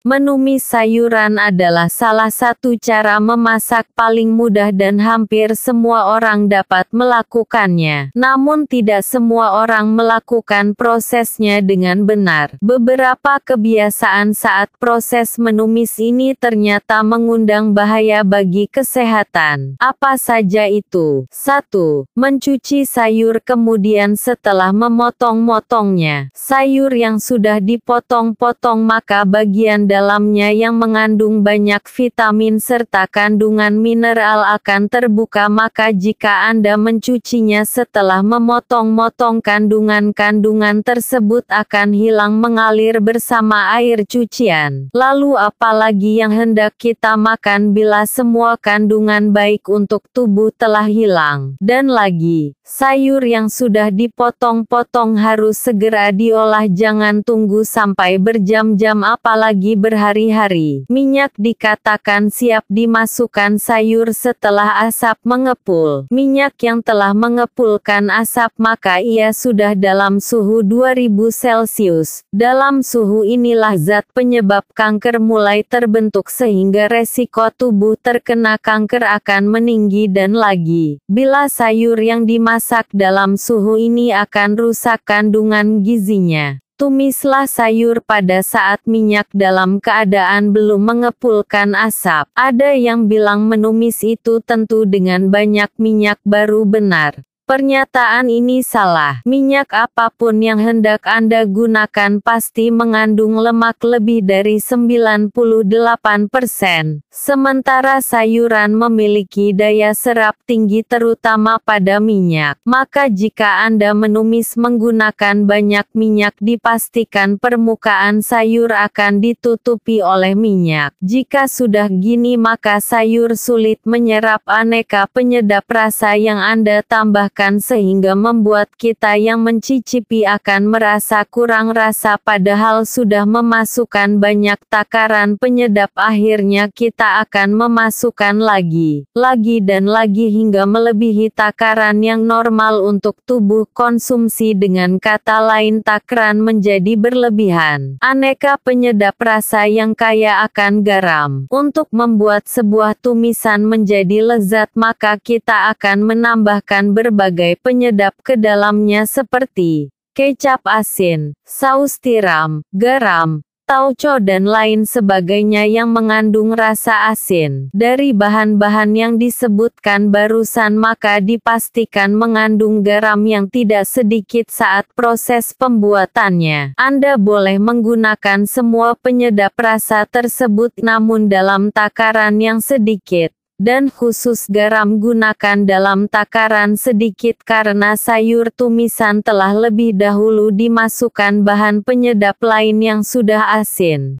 Menumis sayuran adalah salah satu cara memasak paling mudah dan hampir semua orang dapat melakukannya. Namun tidak semua orang melakukan prosesnya dengan benar. Beberapa kebiasaan saat proses menumis ini ternyata mengundang bahaya bagi kesehatan. Apa saja itu? 1. Mencuci sayur kemudian setelah memotong-motongnya. Sayur yang sudah dipotong-potong maka bagian dalamnya yang mengandung banyak vitamin serta kandungan mineral akan terbuka maka jika Anda mencucinya setelah memotong-motong kandungan-kandungan tersebut akan hilang mengalir bersama air cucian. Lalu apalagi yang hendak kita makan bila semua kandungan baik untuk tubuh telah hilang. Dan lagi, sayur yang sudah dipotong-potong harus segera diolah jangan tunggu sampai berjam-jam apalagi berhari-hari. Minyak dikatakan siap dimasukkan sayur setelah asap mengepul. Minyak yang telah mengepulkan asap maka ia sudah dalam suhu 2000 Celcius. Dalam suhu inilah zat penyebab kanker mulai terbentuk sehingga resiko tubuh terkena kanker akan meninggi dan lagi. Bila sayur yang dimasak dalam suhu ini akan rusak kandungan gizinya. Tumislah sayur pada saat minyak dalam keadaan belum mengepulkan asap. Ada yang bilang menumis itu tentu dengan banyak minyak baru benar. Pernyataan ini salah. Minyak apapun yang hendak Anda gunakan pasti mengandung lemak lebih dari 98%. Sementara sayuran memiliki daya serap tinggi terutama pada minyak. Maka jika Anda menumis menggunakan banyak minyak dipastikan permukaan sayur akan ditutupi oleh minyak. Jika sudah gini maka sayur sulit menyerap aneka penyedap rasa yang Anda tambahkan makan sehingga membuat kita yang mencicipi akan merasa kurang rasa padahal sudah memasukkan banyak takaran penyedap akhirnya kita akan memasukkan lagi, lagi dan lagi hingga melebihi takaran yang normal untuk tubuh konsumsi dengan kata lain takaran menjadi berlebihan. Aneka penyedap rasa yang kaya akan garam. Untuk membuat sebuah tumisan menjadi lezat maka kita akan menambahkan berbagai sebagai penyedap ke dalamnya seperti kecap asin, saus tiram, garam, tauco dan lain sebagainya yang mengandung rasa asin. Dari bahan-bahan yang disebutkan barusan maka dipastikan mengandung garam yang tidak sedikit saat proses pembuatannya. Anda boleh menggunakan semua penyedap rasa tersebut namun dalam takaran yang sedikit dan khusus garam gunakan dalam takaran sedikit karena sayur tumisan telah lebih dahulu dimasukkan bahan penyedap lain yang sudah asin.